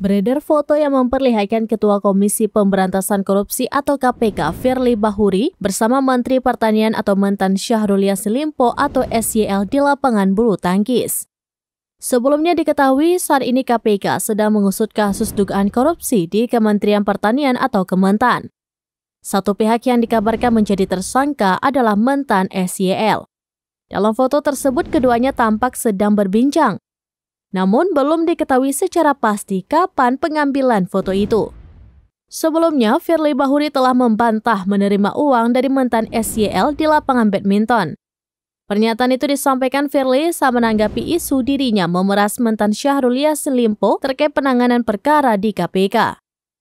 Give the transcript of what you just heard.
Beredar foto yang memperlihatkan Ketua Komisi Pemberantasan Korupsi atau KPK Firly Bahuri bersama Menteri Pertanian atau Mentan Syahrul Yassin Limpo atau SYL di lapangan bulu tangkis. Sebelumnya diketahui saat ini KPK sedang mengusut kasus dugaan korupsi di Kementerian Pertanian atau Kementan. Satu pihak yang dikabarkan menjadi tersangka adalah Mentan SYL. Dalam foto tersebut keduanya tampak sedang berbincang namun belum diketahui secara pasti kapan pengambilan foto itu. Sebelumnya, Firly Bahuri telah membantah menerima uang dari mantan SYL di lapangan badminton. Pernyataan itu disampaikan Firly saat menanggapi isu dirinya memeras mantan Syahrul Yassin Limpo terkait penanganan perkara di KPK.